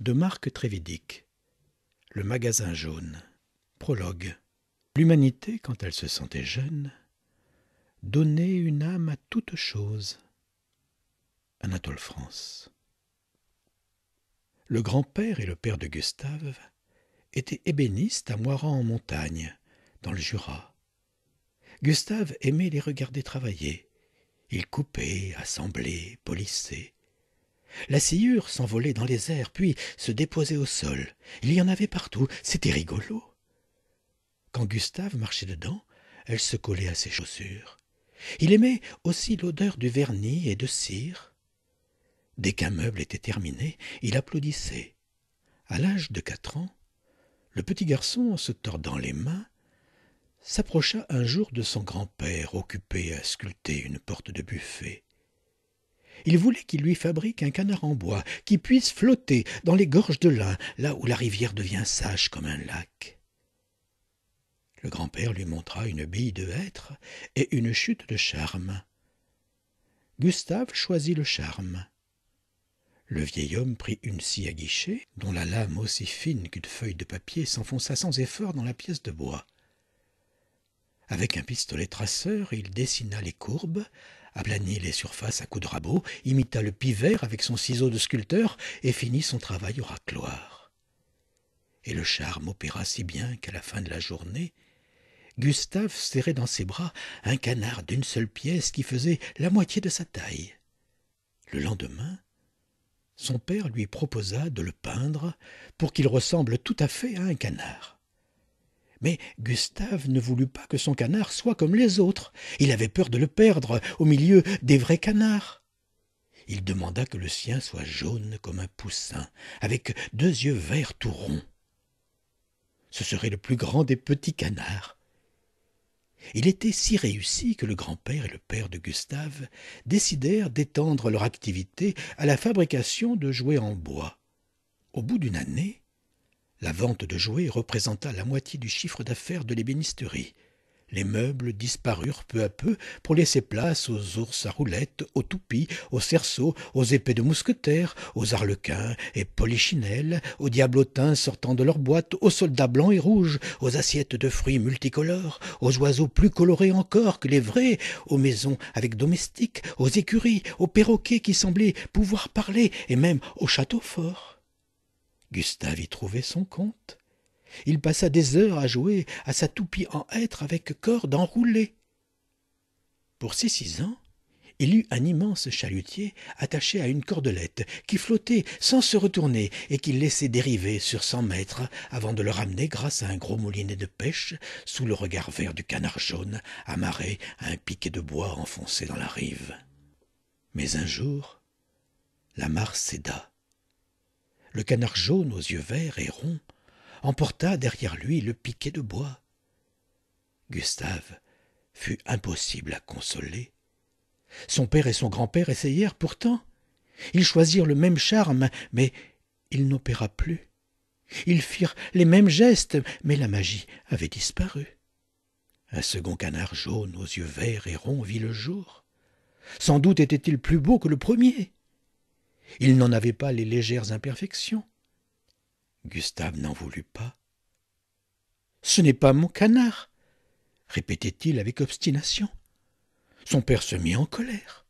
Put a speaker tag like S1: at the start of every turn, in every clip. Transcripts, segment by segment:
S1: de Marc Trévidic. Le magasin jaune. Prologue. L'humanité, quand elle se sentait jeune, donnait une âme à toute chose. Anatole France. Le grand-père et le père de Gustave étaient ébénistes à moirans en montagne, dans le Jura. Gustave aimait les regarder travailler. Ils coupait, assemblaient, polissait la sciure s'envolait dans les airs puis se déposait au sol il y en avait partout c'était rigolo quand gustave marchait dedans elle se collait à ses chaussures il aimait aussi l'odeur du vernis et de cire dès qu'un meuble était terminé il applaudissait à l'âge de quatre ans le petit garçon en se tordant les mains s'approcha un jour de son grand-père occupé à sculpter une porte de buffet il voulait qu'il lui fabrique un canard en bois qui puisse flotter dans les gorges de l'Ain, là où la rivière devient sage comme un lac. Le grand-père lui montra une bille de hêtre et une chute de charme. Gustave choisit le charme. Le vieil homme prit une scie à guichet, dont la lame aussi fine qu'une feuille de papier s'enfonça sans effort dans la pièce de bois. Avec un pistolet traceur, il dessina les courbes, aplanit les surfaces à coups de rabot, imita le pivert avec son ciseau de sculpteur et finit son travail au racloir. Et le charme opéra si bien qu'à la fin de la journée, Gustave serrait dans ses bras un canard d'une seule pièce qui faisait la moitié de sa taille. Le lendemain, son père lui proposa de le peindre pour qu'il ressemble tout à fait à un canard. Mais Gustave ne voulut pas que son canard soit comme les autres. Il avait peur de le perdre au milieu des vrais canards. Il demanda que le sien soit jaune comme un poussin, avec deux yeux verts tout ronds. Ce serait le plus grand des petits canards. Il était si réussi que le grand-père et le père de Gustave décidèrent d'étendre leur activité à la fabrication de jouets en bois. Au bout d'une année, la vente de jouets représenta la moitié du chiffre d'affaires de l'ébénisterie. Les meubles disparurent peu à peu pour laisser place aux ours à roulettes, aux toupies, aux cerceaux, aux épées de mousquetaires, aux arlequins et polichinelles, aux diablotins sortant de leurs boîtes, aux soldats blancs et rouges, aux assiettes de fruits multicolores, aux oiseaux plus colorés encore que les vrais, aux maisons avec domestiques, aux écuries, aux perroquets qui semblaient pouvoir parler et même aux châteaux forts gustave y trouvait son compte il passa des heures à jouer à sa toupie en hêtre avec corde enroulée pour ses six ans il eut un immense chalutier attaché à une cordelette qui flottait sans se retourner et qu'il laissait dériver sur cent mètres avant de le ramener grâce à un gros moulinet de pêche sous le regard vert du canard jaune amarré à un piquet de bois enfoncé dans la rive mais un jour la mare céda le canard jaune aux yeux verts et ronds emporta derrière lui le piquet de bois. Gustave fut impossible à consoler. Son père et son grand-père essayèrent pourtant. Ils choisirent le même charme, mais il n'opéra plus. Ils firent les mêmes gestes, mais la magie avait disparu. Un second canard jaune aux yeux verts et ronds vit le jour. Sans doute était-il plus beau que le premier. Il n'en avait pas les légères imperfections. Gustave n'en voulut pas. Ce n'est pas mon canard, répétait-il avec obstination. Son père se mit en colère.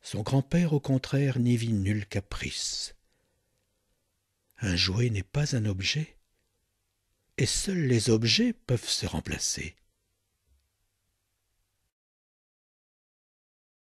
S1: Son grand-père, au contraire, n'y vit nul caprice. Un jouet n'est pas un objet, et seuls les objets peuvent se remplacer.